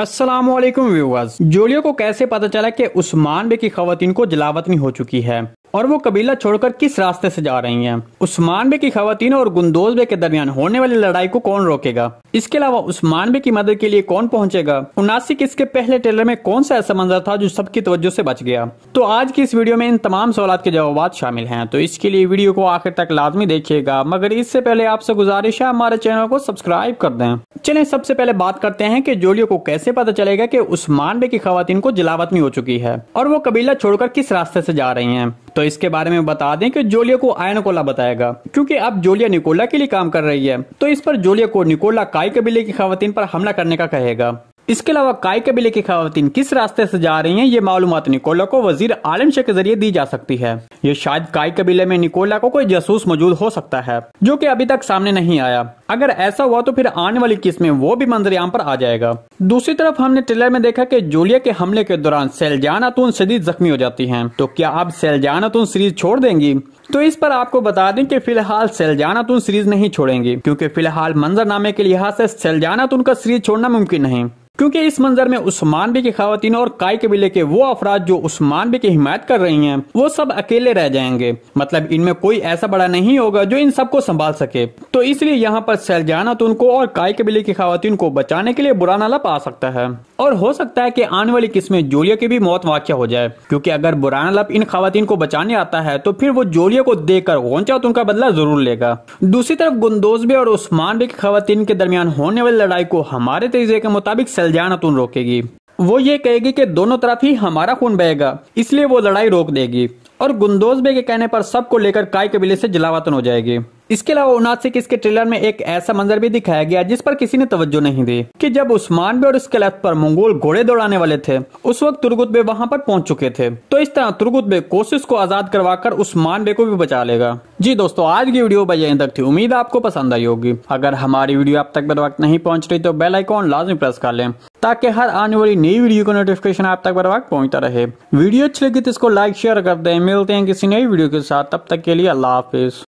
Aslam viewers जोलियो को कैसे पता चला कि उस्मान बे की खातन को जलावतनी हो चुकी है और वो कबीला छोड़कर किस रास्ते से जा रही हैं उस्मान बे की खातन और गुंदोज बे के दरमियान होने वाली लड़ाई को कौन रोकेगा इसके अलावा उस्मान बे की मदद के लिए कौन पहुंचेगा उनासी किसके पहले ट्रेलर में कौन सा ऐसा मंजर था जो सबकी तवज्जो से बच गया तो आज की इस वीडियो में इन तमाम सवाल के जवाब शामिल हैं तो इसके लिए वीडियो को आखिर तक लाजमी देखिएगा मगर इससे पहले आपसे गुजारिश है हमारे चैनल को सब्सक्राइब कर दें चले सबसे पहले बात करते हैं की जोलियो को कैसे पता चलेगा की उस्मान बे की खातन को जलावतनी हो चुकी है और वो कबीला छोड़कर किस रास्ते ऐसी जा रही है तो इसके बारे में बता दें कि जोलिया को आयन कोला बताएगा क्योंकि अब जोलिया निकोला के लिए काम कर रही है तो इस पर जोलिया को निकोला काई कबीले की खातन पर हमला करने का कहेगा इसके अलावा काय कबीले की खातन किस रास्ते से जा रही हैं ये मालूम निकोला को वजीर आलम शाह के जरिए दी जा सकती है ये शायद काय कबीले में निकोला को कोई जासूस मौजूद हो सकता है जो कि अभी तक सामने नहीं आया अगर ऐसा हुआ तो फिर आने वाली किस्त में वो भी यहाँ पर आ जाएगा दूसरी तरफ हमने ट्रेलर में देखा कि जूलिया के हमले के दौरान सैलजान अतून शरीर जख्मी हो जाती हैं तो क्या आप सैलजान अतून सीरीज छोड़ देंगी तो इस पर आपको बता दें कि फिलहाल सैलजान अतून सीरीज नहीं छोड़ेंगी क्योंकि फिलहाल मंजरनामे के लिहाज से सैलजान अतून का सीरीज छोड़ना मुमकिन नहीं क्योंकि इस मंजर में उस्मान भी की खातन और काय कबीले के वो अफराज जो उस्मान भी की हिमायत कर रही हैं वो सब अकेले रह जाएंगे मतलब इनमें कोई ऐसा बड़ा नहीं होगा जो इन सबको संभाल सके तो इसलिए यहाँ पर तो उनको और काय बिल्ली की खातिन को बचाने के लिए बुरा लप आ सकता है और हो सकता है की आने वाली किस्में जोलिया की भी मौत वाक्य हो जाए क्यूँकी अगर बुरा लप इन खातन को बचाने आता है तो फिर वो जोलिया को देख कर गोंचा तो उनका बदला जरूर लेगा दूसरी तरफ गुंदोज भी और उस्मान भी की खातन के दरमियान होने वाली लड़ाई को हमारे तरीजे के मुताबिक सलजान अतुन तो रोकेगी वो ये कहेगी कि दोनों तरफ ही हमारा खून बहेगा इसलिए वो लड़ाई रोक देगी और गुंदोज बे के कहने पर सबको लेकर काय कबीले से जलावतन हो जाएगी इसके अलावा उनासिक इसके ट्रेलर में एक ऐसा मंजर भी दिखाया गया जिस पर किसी ने तवज्जो नहीं दी कि जब उस्मान बे और उसके लत पर मंगोल घोड़े दौड़ाने वाले थे उस वक्त तुर्गुत बे वहाँ पर पहुंच चुके थे तो इस तरह तुर्गुत बे कोशिश को आजाद करवाकर उस्मान बे को भी बचा लेगा जी दोस्तों आज की वीडियो बजे तक थी उम्मीद आपको पसंद आई होगी अगर हमारी वीडियो आप तक बर वक्त नहीं पहुँच रही तो बेल आइकॉन लाजमी प्रेस कर ले ताकि हर आने वाली नई वीडियो का नोटिफिकेशन आप तक बर वक्त पहुँचता रहे वीडियो अच्छी लगी तो इसको लाइक शेयर कर दे मिलते हैं किसी नई वीडियो के साथ तब तक के लिए अल्लाह हाफिज़